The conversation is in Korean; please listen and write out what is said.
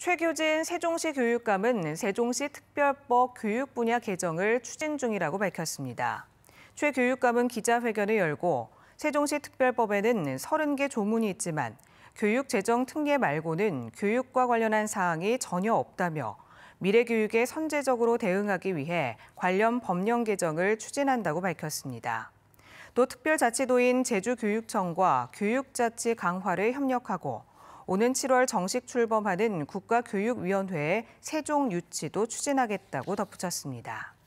최규진 세종시 교육감은 세종시 특별법 교육 분야 개정을 추진 중이라고 밝혔습니다. 최 교육감은 기자회견을 열고 세종시 특별법에는 30개 조문이 있지만 교육 재정 특례 말고는 교육과 관련한 사항이 전혀 없다며 미래 교육에 선제적으로 대응하기 위해 관련 법령 개정을 추진한다고 밝혔습니다. 또 특별자치도인 제주교육청과 교육자치 강화를 협력하고 오는 7월 정식 출범하는 국가교육위원회의 세종 유치도 추진하겠다고 덧붙였습니다.